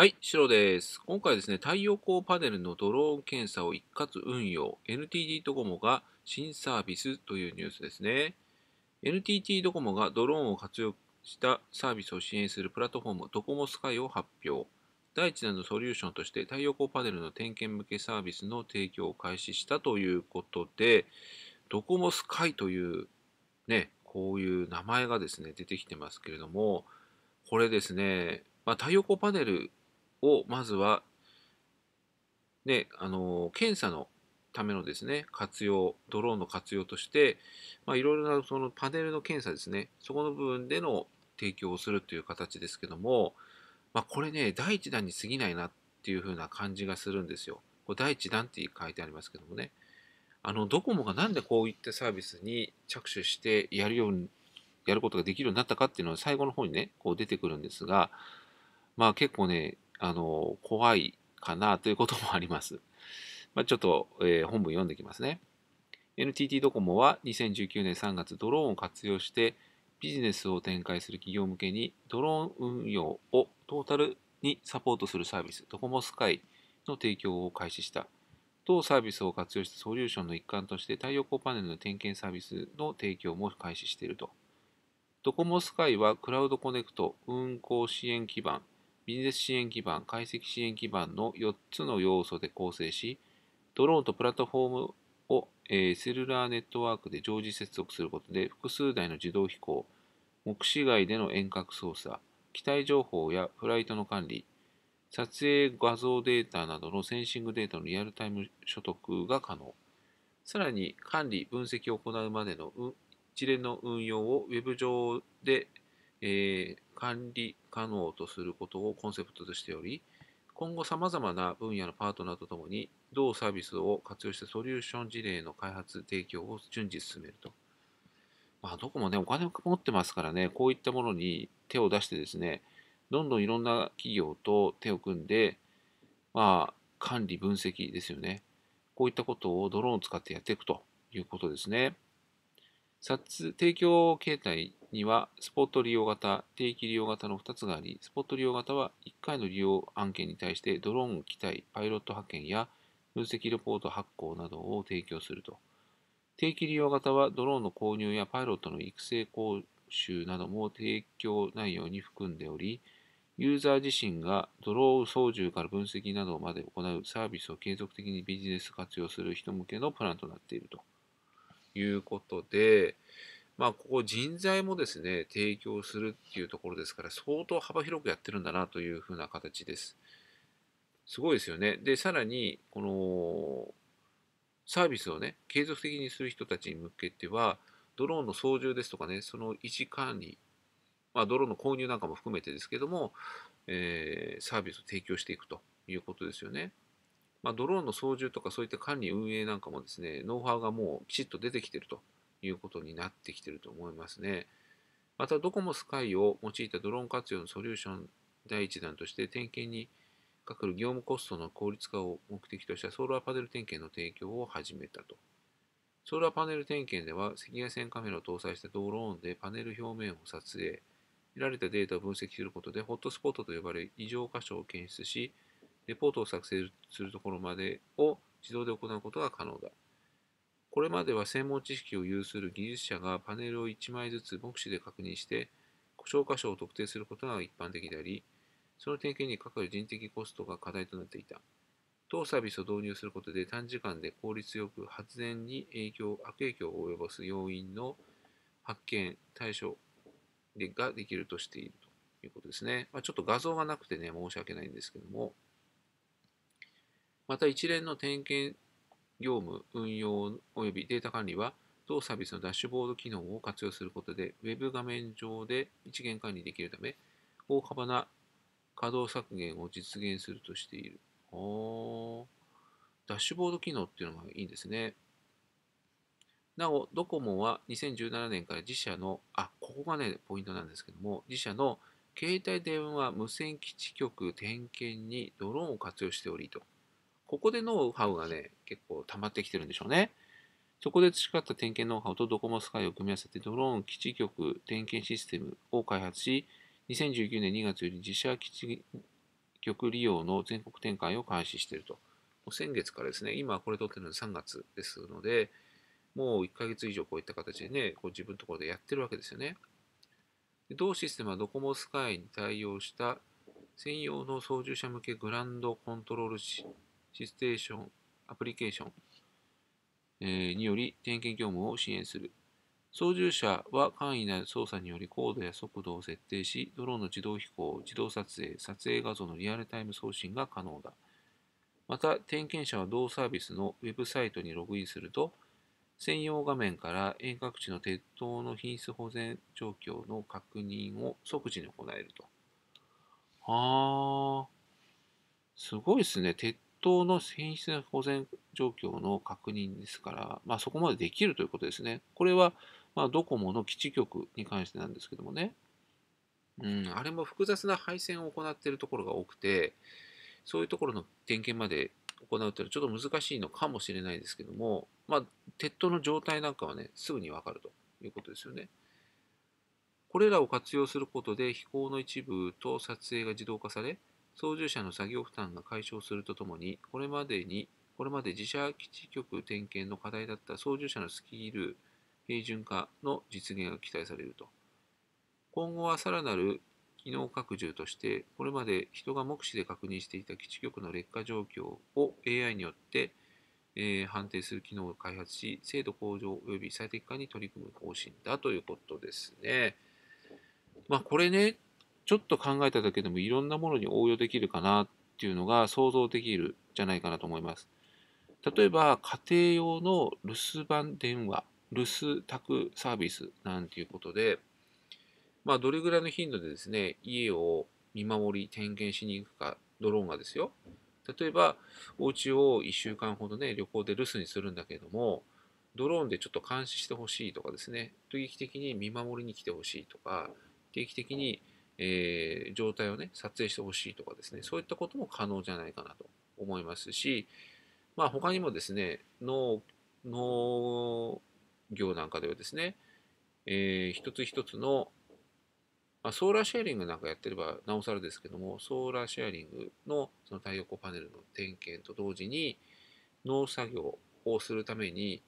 はい、白です。今回ですね、太陽光パネルのドローン検査を一括運用、NTT ドコモが新サービスというニュースですね。NTT ドコモがドローンを活用したサービスを支援するプラットフォーム、ドコモスカイを発表。第一弾のソリューションとして太陽光パネルの点検向けサービスの提供を開始したということで、ドコモスカイという、ね、こういう名前がですね、出てきてますけれども、これですね、まあ、太陽光パネルをまずは、ね、あの検査のためのですね、活用、ドローンの活用として、まあ、いろいろなそのパネルの検査ですね、そこの部分での提供をするという形ですけども、まあ、これね、第1弾に過ぎないなっていう風な感じがするんですよ。これ第1弾って書いてありますけどもね。あの、ドコモがなんでこういったサービスに着手してやるように、やることができるようになったかっていうのは最後の方にね、こう出てくるんですが、まあ結構ね、あの、怖いかなということもあります。まあ、ちょっと、えー、本文読んできますね。NTT ドコモは2019年3月ドローンを活用してビジネスを展開する企業向けにドローン運用をトータルにサポートするサービスドコモスカイの提供を開始した。当サービスを活用したソリューションの一環として太陽光パネルの点検サービスの提供も開始していると。ドコモスカイはクラウドコネクト運行支援基盤ビジネス支援基盤、解析支援基盤の4つの要素で構成し、ドローンとプラットフォームを、えー、セルラーネットワークで常時接続することで、複数台の自動飛行、目視外での遠隔操作、機体情報やフライトの管理、撮影画像データなどのセンシングデータのリアルタイム所得が可能。さらに管理、分析を行うまでの一連の運用を Web 上でえー、管理可能とすることをコンセプトとしており、今後さまざまな分野のパートナーとともに、同サービスを活用したソリューション事例の開発、提供を順次進めると。まあ、どこもね、お金を持ってますからね、こういったものに手を出してですね、どんどんいろんな企業と手を組んで、まあ、管理、分析ですよね。こういったことをドローンを使ってやっていくということですね。提供形態には、スポット利用型、定期利用型の2つがあり、スポット利用型は1回の利用案件に対してドローン、機体、パイロット派遣や分析レポート発行などを提供すると。定期利用型はドローンの購入やパイロットの育成講習なども提供内容に含んでおり、ユーザー自身がドローン操縦から分析などまで行うサービスを継続的にビジネス活用する人向けのプランとなっているということで、まあ、ここ人材もですね、提供するっていうところですから、相当幅広くやってるんだなというふうな形です。すごいですよね。で、さらに、この、サービスをね、継続的にする人たちに向けては、ドローンの操縦ですとかね、その維持管理、まあ、ドローンの購入なんかも含めてですけども、えー、サービスを提供していくということですよね。まあ、ドローンの操縦とかそういった管理運営なんかもですね、ノウハウがもうきちっと出てきてるということになってきてると思いますね。また、ドコモスカイを用いたドローン活用のソリューション第1弾として、点検にかかる業務コストの効率化を目的としたソーラーパネル点検の提供を始めたと。ソーラーパネル点検では、赤外線カメラを搭載したドローンでパネル表面を撮影、得られたデータを分析することで、ホットスポットと呼ばれる異常箇所を検出し、レポートを作成するところまでを自動で行うことが可能だ。これまでは専門知識を有する技術者がパネルを1枚ずつ目視で確認して、故障箇所を特定することが一般的であり、その点検にかかる人的コストが課題となっていた。当サービスを導入することで短時間で効率よく発電に影響、悪影響を及ぼす要因の発見、対処ができるとしているということですね。まあ、ちょっと画像がなくてね、申し訳ないんですけども、また一連の点検業務、運用及びデータ管理は、同サービスのダッシュボード機能を活用することで、Web 画面上で一元管理できるため、大幅な稼働削減を実現するとしている。ダッシュボード機能っていうのがいいんですね。なお、ドコモは2017年から自社の、あ、ここがね、ポイントなんですけども、自社の携帯電話無線基地局点検にドローンを活用しておりと。ここでノウハウがね、結構溜まってきてるんでしょうね。そこで培った点検ノウハウとドコモスカイを組み合わせてドローン基地局点検システムを開発し、2019年2月より自社基地局利用の全国展開を開始していると。もう先月からですね、今これ撮ってるのは3月ですので、もう1ヶ月以上こういった形でね、こう自分のところでやってるわけですよね。同システムはドコモスカイに対応した専用の操縦者向けグランドコントロールシステーションアプリケーション、えにより点検業務を支援する。操縦者は簡易な操作により高度や速度を設定し、ドローンの自動飛行、自動撮影、撮影画像のリアルタイム送信が可能だ。また、点検者は同サービスのウェブサイトにログインすると、専用画面から遠隔地の鉄塔の品質保全状況の確認を即時に行えると。はあすごいですね。鉄当の品質の保全状況の確認ですから、まあ、そこまでできるということですね。これは、まあ、ドコモの基地局に関してなんですけどもね、うん、あれも複雑な配線を行っているところが多くて、そういうところの点検まで行うというのはちょっと難しいのかもしれないですけども、まあ、鉄塔の状態なんかはね、すぐにわかるということですよね。これらを活用することで飛行の一部と撮影が自動化され、操縦者の作業負担が解消するとともに、これまでに、これまで自社基地局点検の課題だった操縦者のスキル平準化の実現が期待されると。今後はさらなる機能拡充として、これまで人が目視で確認していた基地局の劣化状況を AI によって、えー、判定する機能を開発し、精度向上及び最適化に取り組む方針だということですね。まあ、これね、ちょっと考えただけでもいろんなものに応用できるかなっていうのが想像できるじゃないかなと思います。例えば家庭用の留守番電話、留守宅サービスなんていうことで、まあ、どれぐらいの頻度でですね、家を見守り、点検しに行くか、ドローンがですよ。例えば、お家を1週間ほどね、旅行で留守にするんだけれども、ドローンでちょっと監視してほしいとかですね、定期的に見守りに来てほしいとか、定期的にえー、状態をね、撮影してほしいとかですね、そういったことも可能じゃないかなと思いますし、まあ、他にもですね、農、農業なんかではですね、えー、一つ一つの、まあ、ソーラーシェアリングなんかやってればなおさらですけども、ソーラーシェアリングのその太陽光パネルの点検と同時に、農作業をするために、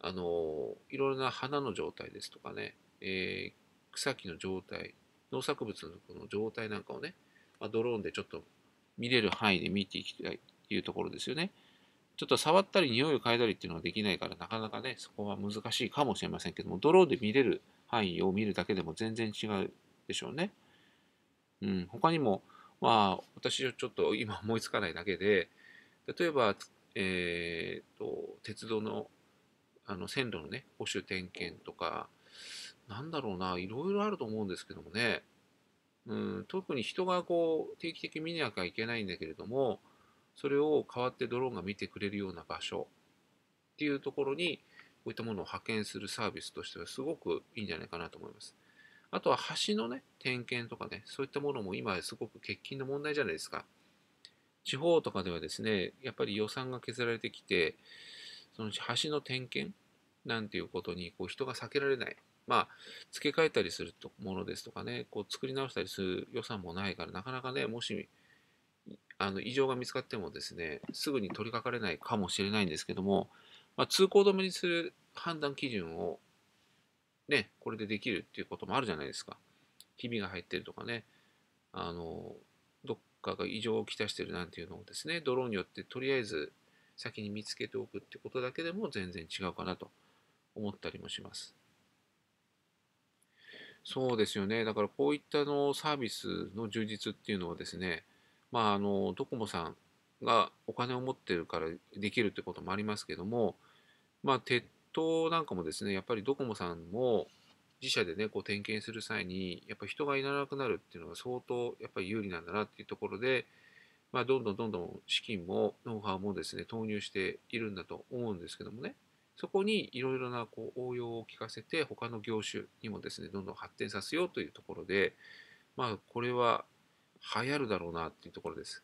あのいろいろな花の状態ですとかね、えー、草木の状態農作物のこの状態なんかをね、まあ、ドローンでちょっと見れる範囲で見ていきたいというところですよね。ちょっと触ったり匂いを嗅いだりっていうのができないからなかなかねそこは難しいかもしれませんけどもドローンで見れる範囲を見るだけでも全然違うでしょうね。うん、他にもまあ私はちょっと今思いつかないだけで例えば、えーと、と鉄道のあの線路のね保守点検とかなんだろうな、いろいろあると思うんですけどもね、うん、特に人がこう定期的に見なきゃいけないんだけれども、それを代わってドローンが見てくれるような場所っていうところに、こういったものを派遣するサービスとしてはすごくいいんじゃないかなと思います。あとは橋のね、点検とかね、そういったものも今すごく欠勤の問題じゃないですか。地方とかではですね、やっぱり予算が削られてきて、その橋の点検なんていうことにこう人が避けられない。まあ、付け替えたりするものですとかね、こう作り直したりする予算もないから、なかなかね、もしあの異常が見つかってもですね、すぐに取りかかれないかもしれないんですけども、まあ、通行止めにする判断基準を、ね、これでできるっていうこともあるじゃないですか。ひびが入ってるとかね、あの、どっかが異常をきたしてるなんていうのをですね、ドローンによってとりあえず先に見つけておくってことだけでも全然違うかなと。思ったりもします。そうですよね。だからこういったのサービスの充実っていうのはですね、まあ、あのドコモさんがお金を持ってるからできるってこともありますけども、まあ、鉄塔なんかもですね、やっぱりドコモさんも自社でね、こう点検する際に、やっぱ人がいらなくなるっていうのが相当やっぱり有利なんだなっていうところで、まあ、どんどんどんどん資金もノウハウもですね、投入しているんだと思うんですけどもね。そこにいろいろなこう応用を聞かせて他の業種にもですねどんどん発展させようというところでまあこれは流行るだろうなっていうところです。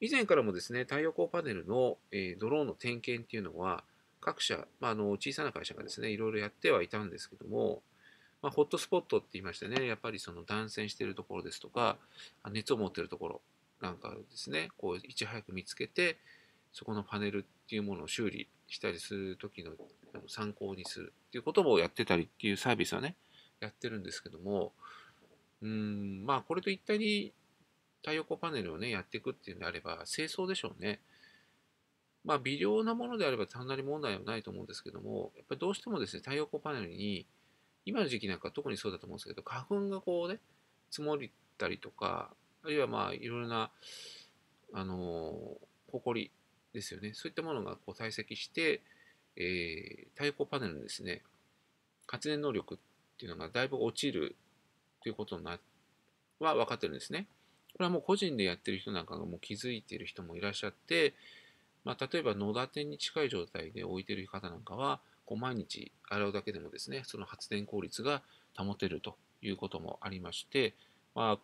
以前からもですね太陽光パネルの、えドローンの点検っていうのは各社、まあ、あの小さな会社がですねいろいろやってはいたんですけども、まあ、ホットスポットって言いましてねやっぱりその断線してるところですとか熱を持ってるところなんかですねこういち早く見つけてそこのパネルっていうものを修理したりする時の参考にするっていうこともやってたりっていうサービスはねやってるんですけどもうんまあこれと一体に太陽光パネルをねやっていくっていうのであれば清掃でしょうねまあ微量なものであれば単なり問題はないと思うんですけどもやっぱりどうしてもですね太陽光パネルに今の時期なんか特にそうだと思うんですけど花粉がこうね積もりたりとかあるいはまあいろいろなあのー、埃ですよね。そういったものがこう堆積して、えー、太陽光パネルのですね、発電能力っていうのがだいぶ落ちるということなは分かってるんですね。これはもう個人でやってる人なんかがもう気づいてる人もいらっしゃって、まあ、例えば野田店に近い状態で置いてる方なんかは、こう毎日洗うだけでもですね、その発電効率が保てるということもありまして、まあ、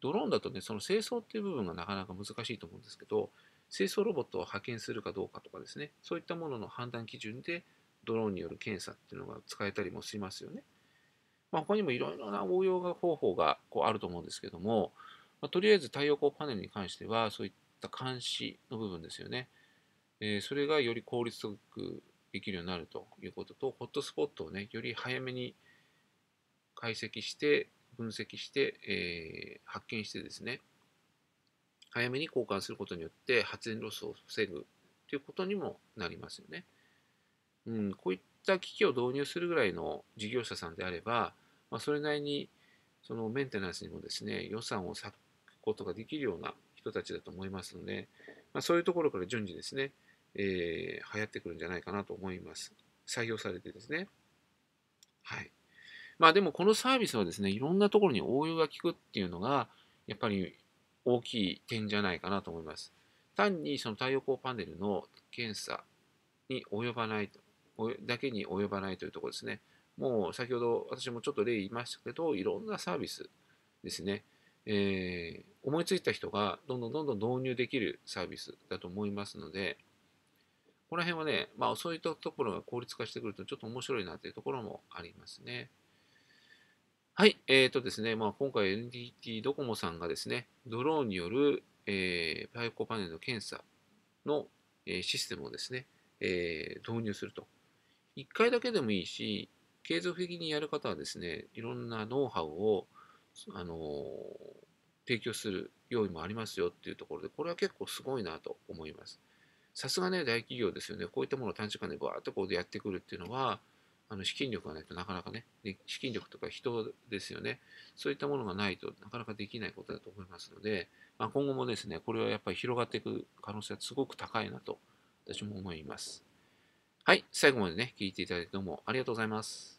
ドローンだとね、その清掃っていう部分がなかなか難しいと思うんですけど、清掃ロボットを派遣するかどうかとかですね、そういったものの判断基準でドローンによる検査っていうのが使えたりもしますよね。まあ、他にもいろいろな応用が方法がこうあると思うんですけども、まあ、とりあえず太陽光パネルに関しては、そういった監視の部分ですよね。えー、それがより効率よくできるようになるということと、ホットスポットをね、より早めに解析して、分析して、えー、発見してですね、早めに交換することによって発電ロスを防ぐということにもなりますよね。うん、こういった機器を導入するぐらいの事業者さんであれば、まあ、それなりにそのメンテナンスにもですね予算を割くことができるような人たちだと思いますので、まあ、そういうところから順次ですね、えー、流行ってくるんじゃないかなと思います。採用されてですね。はい。まあでもこのサービスはですね、いろんなところに応用が効くっていうのが、やっぱり大きい点じゃないかなと思います。単にその太陽光パネルの検査に及ばないだけに及ばないというところですね。もう先ほど私もちょっと例言いましたけど、いろんなサービスですね。えー、思いついた人がどんどんどんどん導入できるサービスだと思いますので、この辺はね、まあそういったところが効率化してくるとちょっと面白いなというところもありますね。はい、えっ、ー、とですね、まあ、今回 NTT ドコモさんがですね、ドローンによる、えー、パイコパネルの検査の、えー、システムをですね、えー、導入すると。一回だけでもいいし、継続的にやる方はですね、いろんなノウハウを、あのー、提供する用意もありますよっていうところで、これは結構すごいなと思います。さすがね、大企業ですよね、こういったものを短時間でバーっとこうやってくるっていうのは、あの資金力がないとなかなかね、資金力とか人ですよね、そういったものがないとなかなかできないことだと思いますので、まあ、今後もですね、これはやっぱり広がっていく可能性はすごく高いなと私も思います。はい、最後までね、聞いていただいてどうもありがとうございます。